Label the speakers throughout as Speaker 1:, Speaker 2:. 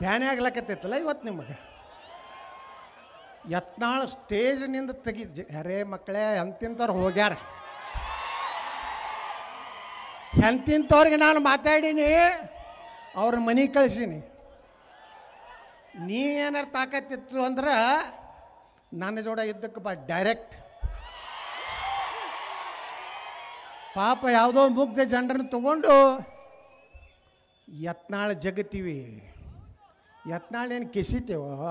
Speaker 1: ಬ್ಯಾನೆ ಆಗ್ಲಕತ್ತೈತಲ್ಲ ಇವತ್ತು ನಿಮಗೆ ಯತ್ನಾಳ್ ಸ್ಟೇಜ್ನಿಂದ ತೆಗಿ ಅರೇ ಮಕ್ಕಳೇ ಎಂತಿಂತವ್ರು ಹೋಗ್ಯಾರ ಎಂತಿಂಥವ್ರಿಗೆ ನಾನು ಮಾತಾಡೀನಿ ಅವ್ರ ಮನೆ ಕಳಿಸೀನಿ ನೀ ಏನಾರು ತಾಕತ್ತಿತ್ತು ಅಂದ್ರೆ ನನ್ನ ಜೋಡ ಇದ್ದಕ್ಕೆ ಬಾ ಡೈರೆಕ್ಟ್ ಪಾಪ ಯಾವುದೋ ಮುಗ್ಧ ಜನರನ್ನು ತಗೊಂಡು ಯತ್ನಾಳ್ ಜಗತೀವಿ ಯತ್ನಾಳೇನು ಕಿಸಿತೇವೋ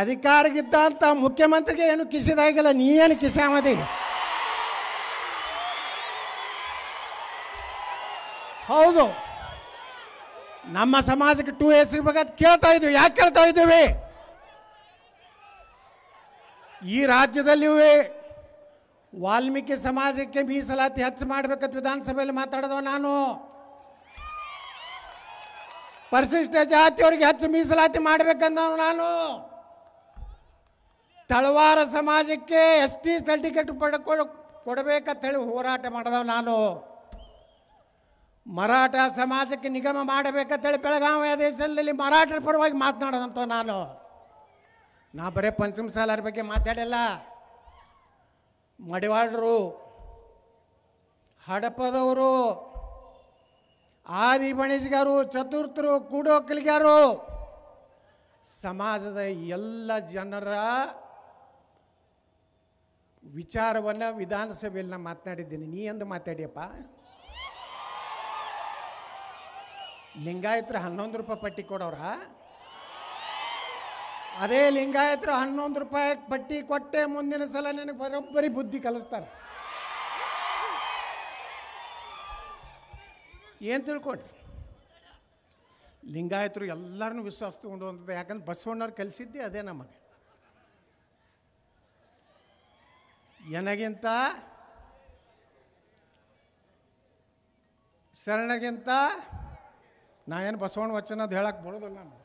Speaker 1: ಅಧಿಕಾರಿಗಿದ್ದಂಥ ಮುಖ್ಯಮಂತ್ರಿಗೆ ಏನು ಕಿಸಿದಾಗಿಲ್ಲ ನೀ ಏನು ಕಿಸಾಮದಿ ಹೌದು ನಮ್ಮ ಸಮಾಜಕ್ಕೆ ಟೂ ಎ ಸಿಗ್ಬೇಕಂತ ಕೇಳ್ತಾ ಇದ್ದೀವಿ ಯಾಕೆ ಕೇಳ್ತಾ ಇದ್ದೀವಿ ಈ ರಾಜ್ಯದಲ್ಲಿ ವಾಲ್ಮೀಕಿ ಸಮಾಜಕ್ಕೆ ಮೀಸಲಾತಿ ಹೆಚ್ಚು ಮಾಡಬೇಕಂತ ವಿಧಾನಸಭೆಯಲ್ಲಿ ಮಾತಾಡಿದವ ನಾನು ಪರಿಶಿಷ್ಟ ಜಾತಿಯವರಿಗೆ ಹೆಚ್ಚು ಮೀಸಲಾತಿ ಮಾಡಬೇಕಂದ ನಾನು ತಳವಾರ ಸಮಾಜಕ್ಕೆ ಎಸ್ ಟಿ ಸರ್ಟಿಫಿಕೇಟ್ ಪಡ್ಕೊಡ್ ಕೊಡಬೇಕಂತ ಹೇಳಿ ಹೋರಾಟ ಮಾಡಿದವ ನಾನು ಮರಾಠ ಸಮಾಜಕ್ಕೆ ನಿಗಮ ಹೇಳಿ ಬೆಳಗಾವಿ ದೇಶದಲ್ಲಿ ಮರಾಠರ ಪರವಾಗಿ ಮಾತನಾಡೋದಂತ ನಾನು ನಾ ಬರೀ ಪಂಚಮಸಾಲರ ಬಗ್ಗೆ ಮಾತಾಡಲ್ಲ ಮಡಿವಾಳರು ಹಡಪದವರು ಆದಿ ಬಣಿಜ್ಗಾರು ಚತುರ್ಥರು ಕೂಡೋ ಸಮಾಜದ ಎಲ್ಲ ಜನರ ವಿಚಾರವನ್ನು ವಿಧಾನಸಭೆಯಲ್ಲಿ ನಾನು ಮಾತನಾಡಿದ್ದೀನಿ ನೀ ಎಂದು ಮಾತಾಡಿಯಪ್ಪ ಲಿಂಗಾಯತ್ರ ಹನ್ನೊಂದು ರೂಪಾಯಿ ಪಟ್ಟಿ ಕೊಡೋರ ಅದೇ ಲಿಂಗಾಯತ್ರ ಹನ್ನೊಂದು ರೂಪಾಯಿ ಪಟ್ಟಿ ಕೊಟ್ಟೆ ಮುಂದಿನ ಸಲ ನಿನಗೆ ಬರೋಬ್ಬರಿ ಬುದ್ಧಿ ಕಲಿಸ್ತಾರೆ ಏನು ತಿಳ್ಕೊಡಿ ಲಿಂಗಾಯತರು ಎಲ್ಲರನ್ನೂ ವಿಶ್ವಾಸ ತಗೊಂಡು ಅಂತದ್ದು ಯಾಕಂದ್ರೆ ಬಸವಣ್ಣವ್ರು ಕಲಿಸಿದ್ದೆ ಅದೇ ನಮಗೆ ಎನಗಿಂತ ಶರಣಗಿಂತ ನಾ ಏನು ಬಸವಣ್ಣ ವಚನ ಅದು ಹೇಳಕ್ಕೆ ಬರೋದಲ್ಲ ನಾನು